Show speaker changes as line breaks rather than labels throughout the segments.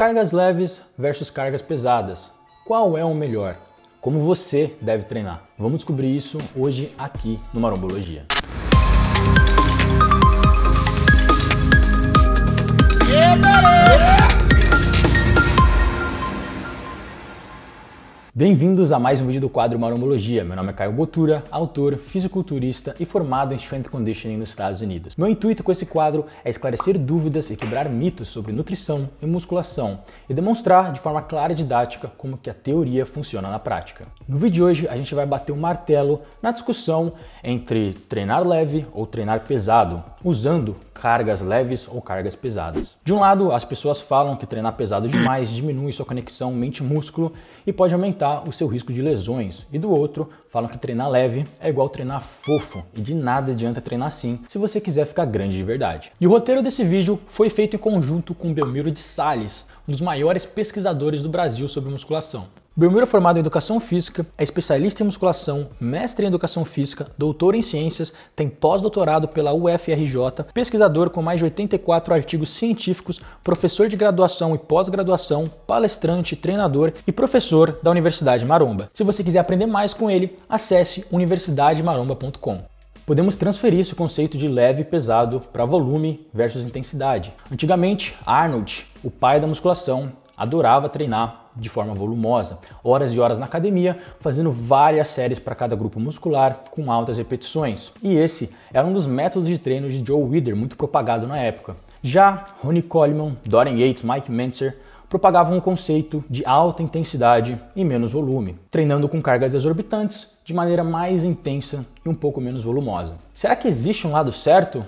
Cargas leves versus cargas pesadas. Qual é o melhor? Como você deve treinar? Vamos descobrir isso hoje aqui no Marombologia. Yeah, Bem-vindos a mais um vídeo do quadro Marombologia. Meu nome é Caio Botura, autor, fisiculturista e formado em Strength Conditioning nos Estados Unidos. Meu intuito com esse quadro é esclarecer dúvidas e quebrar mitos sobre nutrição e musculação e demonstrar de forma clara e didática como que a teoria funciona na prática. No vídeo de hoje, a gente vai bater o um martelo na discussão entre treinar leve ou treinar pesado, usando cargas leves ou cargas pesadas. De um lado, as pessoas falam que treinar pesado demais diminui sua conexão mente-músculo e pode aumentar aumentar o seu risco de lesões. E do outro, falam que treinar leve é igual treinar fofo e de nada adianta treinar assim se você quiser ficar grande de verdade. E o roteiro desse vídeo foi feito em conjunto com Belmiro de Sales, um dos maiores pesquisadores do Brasil sobre musculação. Belmiro é formado em Educação Física, é especialista em musculação, mestre em Educação Física, doutor em Ciências, tem pós-doutorado pela UFRJ, pesquisador com mais de 84 artigos científicos, professor de graduação e pós-graduação, palestrante, treinador e professor da Universidade Maromba. Se você quiser aprender mais com ele, acesse universidademaromba.com. Podemos transferir esse conceito de leve e pesado para volume versus intensidade. Antigamente, Arnold, o pai da musculação, adorava treinar de forma volumosa. Horas e horas na academia, fazendo várias séries para cada grupo muscular, com altas repetições. E esse era um dos métodos de treino de Joe Wither, muito propagado na época. Já Ronnie Coleman, Dorian Yates, Mike Mentzer propagavam o conceito de alta intensidade e menos volume, treinando com cargas exorbitantes de maneira mais intensa e um pouco menos volumosa. Será que existe um lado certo?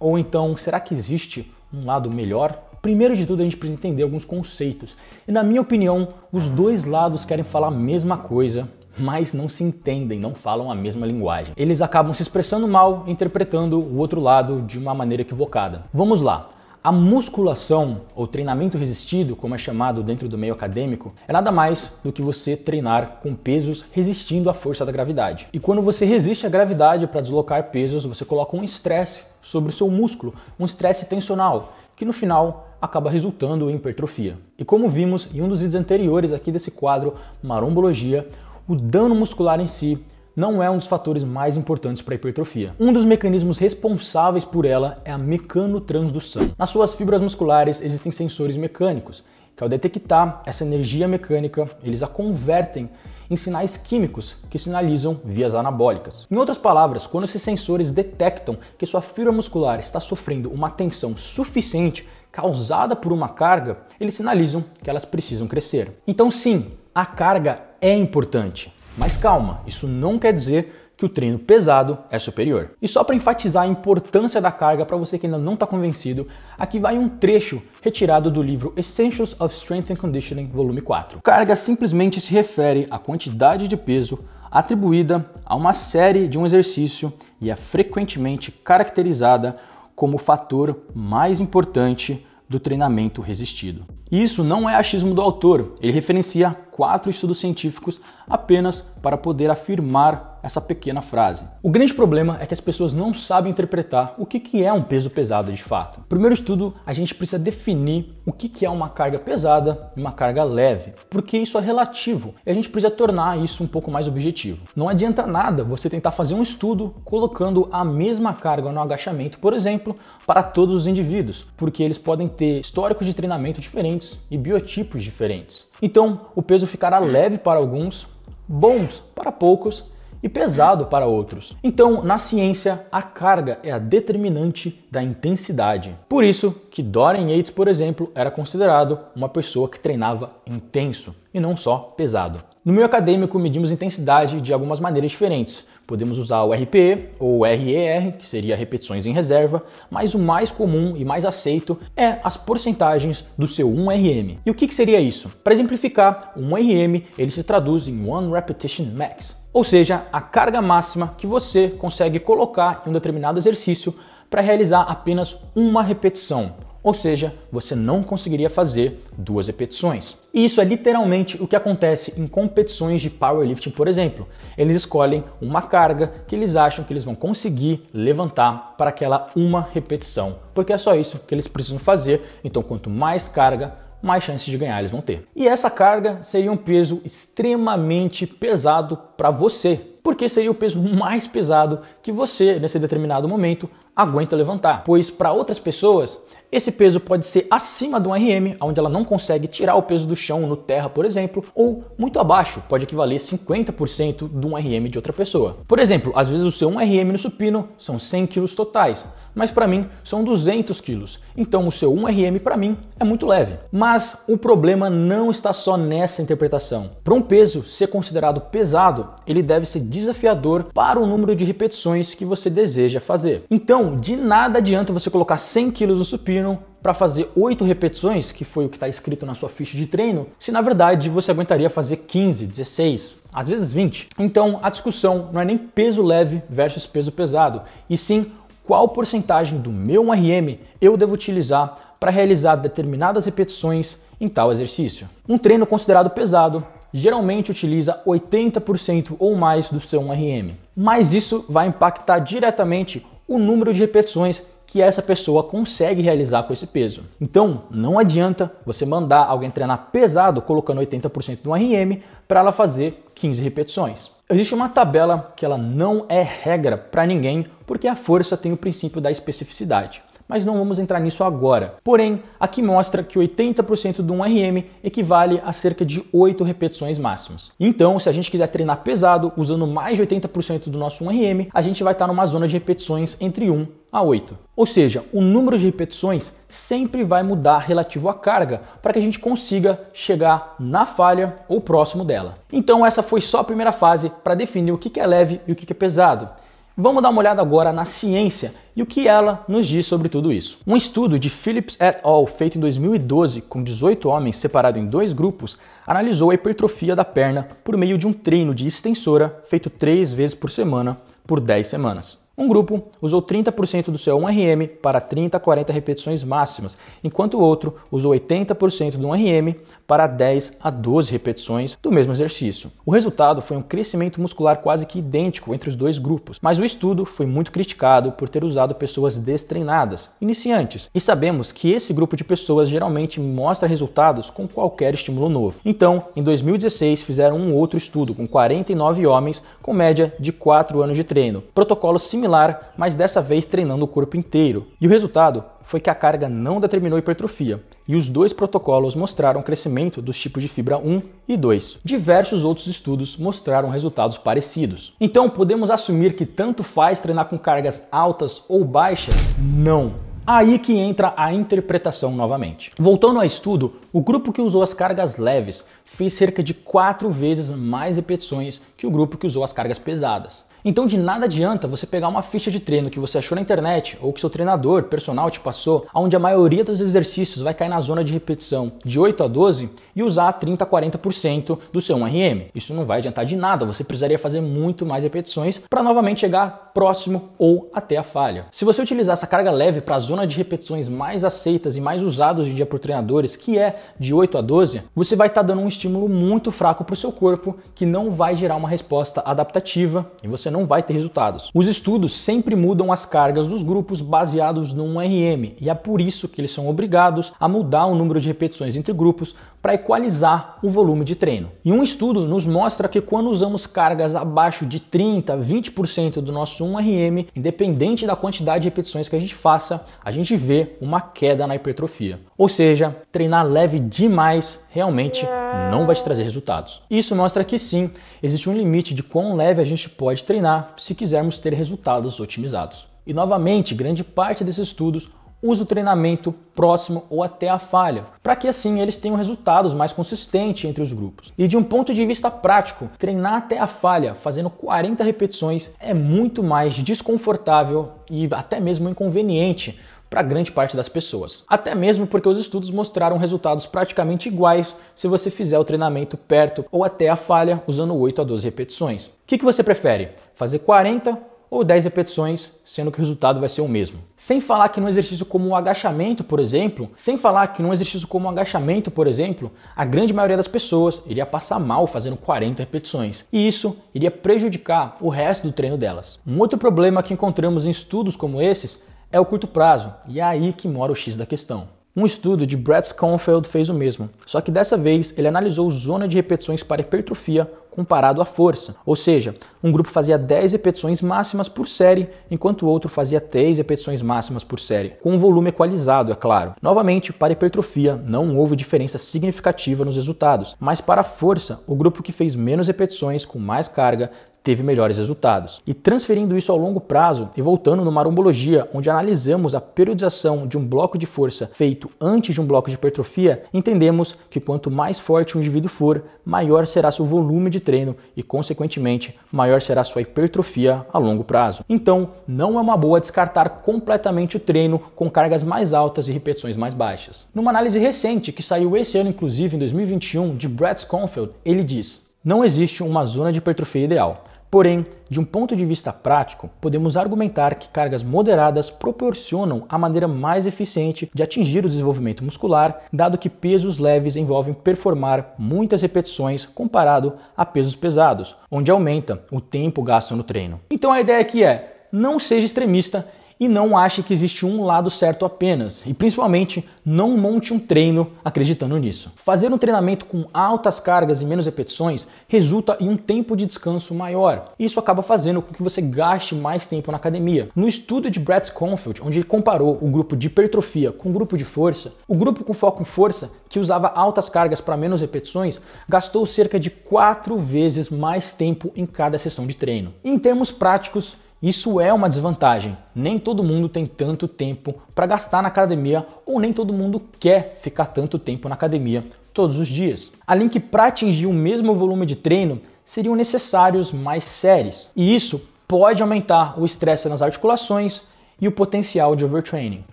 Ou então, será que existe um lado melhor? Primeiro de tudo, a gente precisa entender alguns conceitos. E na minha opinião, os dois lados querem falar a mesma coisa, mas não se entendem, não falam a mesma linguagem. Eles acabam se expressando mal, interpretando o outro lado de uma maneira equivocada. Vamos lá. A musculação, ou treinamento resistido, como é chamado dentro do meio acadêmico, é nada mais do que você treinar com pesos resistindo à força da gravidade. E quando você resiste à gravidade para deslocar pesos, você coloca um estresse sobre o seu músculo, um estresse tensional, que no final acaba resultando em hipertrofia. E como vimos em um dos vídeos anteriores aqui desse quadro, marombologia, o dano muscular em si não é um dos fatores mais importantes para a hipertrofia. Um dos mecanismos responsáveis por ela é a mecanotransdução. Nas suas fibras musculares existem sensores mecânicos, que ao detectar essa energia mecânica, eles a convertem em sinais químicos que sinalizam vias anabólicas. Em outras palavras, quando esses sensores detectam que sua fibra muscular está sofrendo uma tensão suficiente causada por uma carga, eles sinalizam que elas precisam crescer. Então, sim, a carga é importante, mas calma, isso não quer dizer que o treino pesado é superior. E só para enfatizar a importância da carga para você que ainda não está convencido, aqui vai um trecho retirado do livro Essentials of Strength and Conditioning, volume 4. Carga simplesmente se refere à quantidade de peso atribuída a uma série de um exercício e é frequentemente caracterizada como o fator mais importante do treinamento resistido. Isso não é achismo do autor, ele referencia quatro estudos científicos apenas para poder afirmar essa pequena frase. O grande problema é que as pessoas não sabem interpretar o que, que é um peso pesado de fato. Primeiro estudo, a gente precisa definir o que, que é uma carga pesada e uma carga leve, porque isso é relativo e a gente precisa tornar isso um pouco mais objetivo. Não adianta nada você tentar fazer um estudo colocando a mesma carga no agachamento, por exemplo, para todos os indivíduos, porque eles podem ter históricos de treinamento diferentes e biotipos diferentes. Então, o peso ficará leve para alguns, bons para poucos e pesado para outros. Então, na ciência, a carga é a determinante da intensidade. Por isso que Dorian Yates, por exemplo, era considerado uma pessoa que treinava intenso e não só pesado. No meio acadêmico, medimos intensidade de algumas maneiras diferentes. Podemos usar o RPE ou o RER, que seria repetições em reserva, mas o mais comum e mais aceito é as porcentagens do seu 1RM. E o que, que seria isso? Para exemplificar, um RM ele se traduz em One Repetition Max, ou seja, a carga máxima que você consegue colocar em um determinado exercício para realizar apenas uma repetição. Ou seja, você não conseguiria fazer duas repetições. E isso é literalmente o que acontece em competições de powerlifting, por exemplo. Eles escolhem uma carga que eles acham que eles vão conseguir levantar para aquela uma repetição, porque é só isso que eles precisam fazer. Então, quanto mais carga, mais chances de ganhar eles vão ter. E essa carga seria um peso extremamente pesado para você, porque seria o peso mais pesado que você, nesse determinado momento, aguenta levantar. Pois para outras pessoas, esse peso pode ser acima de um RM, onde ela não consegue tirar o peso do chão no terra, por exemplo, ou muito abaixo, pode equivaler 50% de um RM de outra pessoa. Por exemplo, às vezes o seu 1RM no supino são 100 kg totais, mas para mim são 200 quilos. Então o seu 1RM para mim é muito leve. Mas o problema não está só nessa interpretação. Para um peso ser considerado pesado, ele deve ser desafiador para o número de repetições que você deseja fazer. Então, de nada adianta você colocar 100 quilos no supino para fazer 8 repetições, que foi o que está escrito na sua ficha de treino, se na verdade você aguentaria fazer 15, 16, às vezes 20. Então a discussão não é nem peso leve versus peso pesado, e sim qual porcentagem do meu RM eu devo utilizar para realizar determinadas repetições em tal exercício. Um treino considerado pesado geralmente utiliza 80% ou mais do seu RM, mas isso vai impactar diretamente o número de repetições que essa pessoa consegue realizar com esse peso. Então, não adianta você mandar alguém treinar pesado colocando 80% do RM para ela fazer 15 repetições. Existe uma tabela que ela não é regra para ninguém, porque a força tem o princípio da especificidade mas não vamos entrar nisso agora. Porém, aqui mostra que 80% de um RM equivale a cerca de 8 repetições máximas. Então, se a gente quiser treinar pesado, usando mais de 80% do nosso 1RM, a gente vai estar numa zona de repetições entre 1 a 8. Ou seja, o número de repetições sempre vai mudar relativo à carga para que a gente consiga chegar na falha ou próximo dela. Então essa foi só a primeira fase para definir o que é leve e o que é pesado. Vamos dar uma olhada agora na ciência e o que ela nos diz sobre tudo isso. Um estudo de Phillips et al., feito em 2012, com 18 homens separados em dois grupos, analisou a hipertrofia da perna por meio de um treino de extensora feito três vezes por semana por 10 semanas. Um grupo usou 30% do seu 1RM para 30 a 40 repetições máximas, enquanto o outro usou 80% do 1RM para 10 a 12 repetições do mesmo exercício. O resultado foi um crescimento muscular quase que idêntico entre os dois grupos, mas o estudo foi muito criticado por ter usado pessoas destreinadas, iniciantes, e sabemos que esse grupo de pessoas geralmente mostra resultados com qualquer estímulo novo. Então, em 2016, fizeram um outro estudo com 49 homens com média de 4 anos de treino, protocolo similar similar, mas dessa vez treinando o corpo inteiro. E o resultado foi que a carga não determinou hipertrofia, e os dois protocolos mostraram crescimento dos tipos de fibra 1 e 2. Diversos outros estudos mostraram resultados parecidos. Então, podemos assumir que tanto faz treinar com cargas altas ou baixas? Não. Aí que entra a interpretação novamente. Voltando ao estudo, o grupo que usou as cargas leves fez cerca de 4 vezes mais repetições que o grupo que usou as cargas pesadas. Então de nada adianta você pegar uma ficha de treino que você achou na internet ou que seu treinador personal te passou, onde a maioria dos exercícios vai cair na zona de repetição de 8 a 12 e usar 30 a 40% do seu 1RM. Isso não vai adiantar de nada, você precisaria fazer muito mais repetições para novamente chegar próximo ou até a falha. Se você utilizar essa carga leve para a zona de repetições mais aceitas e mais usadas hoje em dia por treinadores, que é de 8 a 12, você vai estar tá dando um estímulo muito fraco para o seu corpo que não vai gerar uma resposta adaptativa e você não não vai ter resultados. Os estudos sempre mudam as cargas dos grupos baseados num RM, e é por isso que eles são obrigados a mudar o número de repetições entre grupos para equalizar o volume de treino. E um estudo nos mostra que quando usamos cargas abaixo de 30, 20% do nosso 1RM, independente da quantidade de repetições que a gente faça, a gente vê uma queda na hipertrofia. Ou seja, treinar leve demais realmente não vai te trazer resultados. Isso mostra que sim, existe um limite de quão leve a gente pode treinar treinar se quisermos ter resultados otimizados. E novamente, grande parte desses estudos usa o treinamento próximo ou até a falha, para que assim eles tenham resultados mais consistentes entre os grupos. E de um ponto de vista prático, treinar até a falha fazendo 40 repetições é muito mais desconfortável e até mesmo inconveniente para grande parte das pessoas. Até mesmo porque os estudos mostraram resultados praticamente iguais se você fizer o treinamento perto ou até a falha usando 8 a 12 repetições. O que, que você prefere? Fazer 40 ou 10 repetições, sendo que o resultado vai ser o mesmo. Sem falar que num exercício como o agachamento, por exemplo, sem falar que num exercício como o agachamento, por exemplo, a grande maioria das pessoas iria passar mal fazendo 40 repetições, e isso iria prejudicar o resto do treino delas. Um outro problema que encontramos em estudos como esses é o curto prazo, e é aí que mora o X da questão. Um estudo de Brett Schoenfeld fez o mesmo, só que dessa vez ele analisou zona de repetições para hipertrofia comparado à força. Ou seja, um grupo fazia 10 repetições máximas por série, enquanto o outro fazia 3 repetições máximas por série, com um volume equalizado, é claro. Novamente, para hipertrofia, não houve diferença significativa nos resultados, mas para a força, o grupo que fez menos repetições com mais carga teve melhores resultados. E transferindo isso ao longo prazo e voltando no marombologia, onde analisamos a periodização de um bloco de força feito antes de um bloco de hipertrofia, entendemos que quanto mais forte um indivíduo for, maior será seu volume de treino e, consequentemente, maior será sua hipertrofia a longo prazo. Então, não é uma boa descartar completamente o treino com cargas mais altas e repetições mais baixas. Numa análise recente que saiu esse ano, inclusive em 2021, de Brad Schoenfeld, ele diz: não existe uma zona de hipertrofia ideal. Porém, de um ponto de vista prático, podemos argumentar que cargas moderadas proporcionam a maneira mais eficiente de atingir o desenvolvimento muscular, dado que pesos leves envolvem performar muitas repetições comparado a pesos pesados, onde aumenta o tempo gasto no treino. Então a ideia aqui é: não seja extremista e não ache que existe um lado certo apenas. E principalmente, não monte um treino acreditando nisso. Fazer um treinamento com altas cargas e menos repetições resulta em um tempo de descanso maior. Isso acaba fazendo com que você gaste mais tempo na academia. No estudo de Brett Schoenfeld, onde ele comparou o grupo de hipertrofia com o grupo de força, o grupo com foco em força, que usava altas cargas para menos repetições, gastou cerca de quatro vezes mais tempo em cada sessão de treino. Em termos práticos, isso é uma desvantagem. Nem todo mundo tem tanto tempo para gastar na academia ou nem todo mundo quer ficar tanto tempo na academia todos os dias. Além que para atingir o mesmo volume de treino, seriam necessários mais séries. E isso pode aumentar o estresse nas articulações e o potencial de overtraining.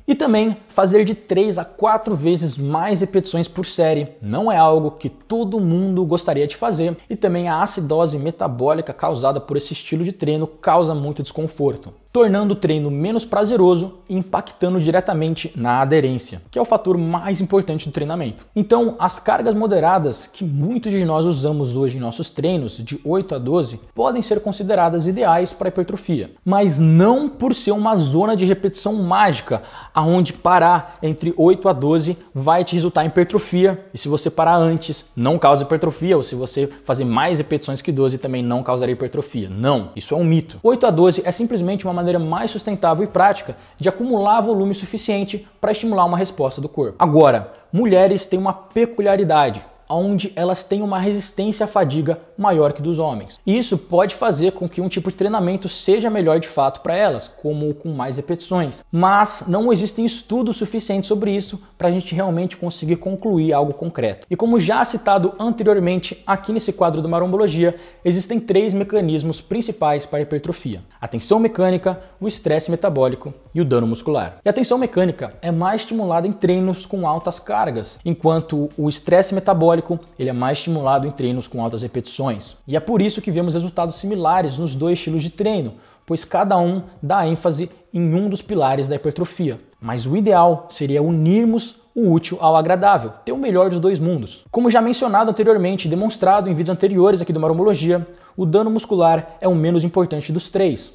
E também fazer de 3 a 4 vezes mais repetições por série não é algo que todo mundo gostaria de fazer, e também a acidose metabólica causada por esse estilo de treino causa muito desconforto tornando o treino menos prazeroso e impactando diretamente na aderência, que é o fator mais importante do treinamento. Então, as cargas moderadas que muitos de nós usamos hoje em nossos treinos, de 8 a 12, podem ser consideradas ideais para hipertrofia, mas não por ser uma zona de repetição mágica, aonde parar entre 8 a 12 vai te resultar em hipertrofia, e se você parar antes, não causa hipertrofia, ou se você fazer mais repetições que 12 também não causaria hipertrofia. Não, isso é um mito. 8 a 12 é simplesmente uma maneira mais sustentável e prática de acumular volume suficiente para estimular uma resposta do corpo. Agora, mulheres têm uma peculiaridade onde elas têm uma resistência à fadiga maior que dos homens. Isso pode fazer com que um tipo de treinamento seja melhor de fato para elas, como com mais repetições, mas não existem estudos suficientes sobre isso para a gente realmente conseguir concluir algo concreto. E como já citado anteriormente aqui nesse quadro do Marombologia, existem três mecanismos principais para a hipertrofia: a tensão mecânica, o estresse metabólico e o dano muscular. E a tensão mecânica é mais estimulada em treinos com altas cargas, enquanto o estresse metabólico metabólico, ele é mais estimulado em treinos com altas repetições. E é por isso que vemos resultados similares nos dois estilos de treino, pois cada um dá ênfase em um dos pilares da hipertrofia. Mas o ideal seria unirmos o útil ao agradável, ter o melhor dos dois mundos. Como já mencionado anteriormente e demonstrado em vídeos anteriores aqui do Maromologia, o dano muscular é o menos importante dos três.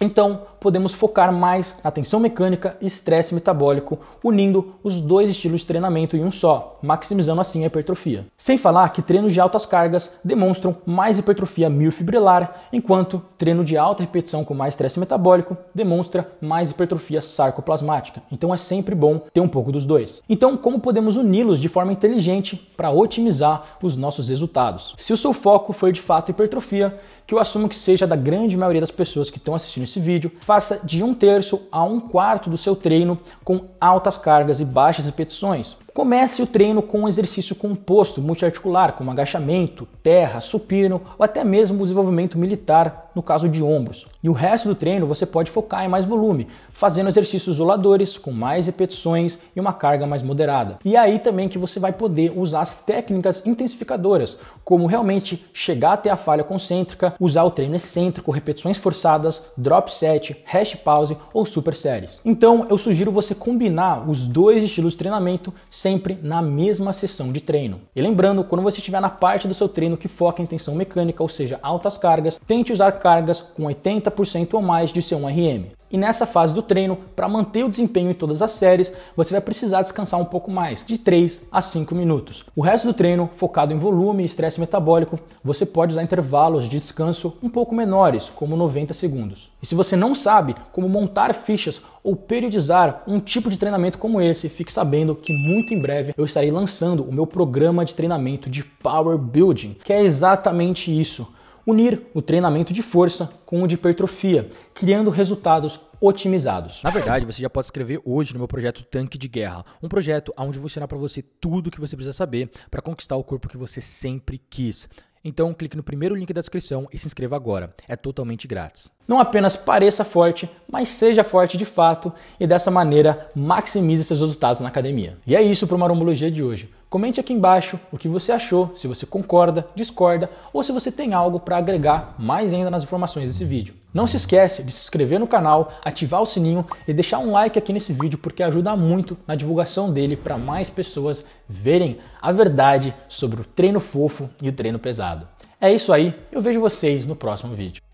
Então, podemos focar mais na tensão mecânica e estresse metabólico, unindo os dois estilos de treinamento em um só, maximizando assim a hipertrofia. Sem falar que treinos de altas cargas demonstram mais hipertrofia miofibrilar, enquanto treino de alta repetição com mais estresse metabólico demonstra mais hipertrofia sarcoplasmática. Então, é sempre bom ter um pouco dos dois. Então, como podemos uni-los de forma inteligente para otimizar os nossos resultados? Se o seu foco foi de fato hipertrofia, que eu assumo que seja da grande maioria das pessoas que estão assistindo esse vídeo, faça de um terço a um quarto do seu treino com altas cargas e baixas repetições. Comece o treino com um exercício composto, multiarticular, como agachamento, terra, supino ou até mesmo o desenvolvimento militar, no caso de ombros. E o resto do treino você pode focar em mais volume, fazendo exercícios isoladores com mais repetições e uma carga mais moderada. E é aí também que você vai poder usar as técnicas intensificadoras, como realmente chegar até a falha concêntrica, usar o treino excêntrico, repetições forçadas, drop set, hash pause ou super séries. Então eu sugiro você combinar os dois estilos de treinamento sempre na mesma sessão de treino. E lembrando, quando você estiver na parte do seu treino que foca em tensão mecânica, ou seja, altas cargas, tente usar cargas com 80% ou mais de seu 1RM. E nessa fase do treino, para manter o desempenho em todas as séries, você vai precisar descansar um pouco mais, de 3 a 5 minutos. O resto do treino, focado em volume e estresse metabólico, você pode usar intervalos de descanso um pouco menores, como 90 segundos. E se você não sabe como montar fichas ou periodizar um tipo de treinamento como esse, fique sabendo que muito em breve eu estarei lançando o meu programa de treinamento de Power Building, que é exatamente isso unir o treinamento de força com o de hipertrofia, criando resultados otimizados. Na verdade, você já pode escrever hoje no meu projeto Tanque de Guerra, um projeto onde vou ensinar para você tudo o que você precisa saber para conquistar o corpo que você sempre quis. Então clique no primeiro link da descrição e se inscreva agora. É totalmente grátis. Não apenas pareça forte, mas seja forte de fato e dessa maneira maximize seus resultados na academia. E é isso para o Marombologia de hoje. Comente aqui embaixo o que você achou, se você concorda, discorda ou se você tem algo para agregar mais ainda nas informações desse vídeo. Não se esquece de se inscrever no canal, ativar o sininho e deixar um like aqui nesse vídeo porque ajuda muito na divulgação dele para mais pessoas verem a verdade sobre o treino fofo e o treino pesado. É isso aí, eu vejo vocês no próximo vídeo.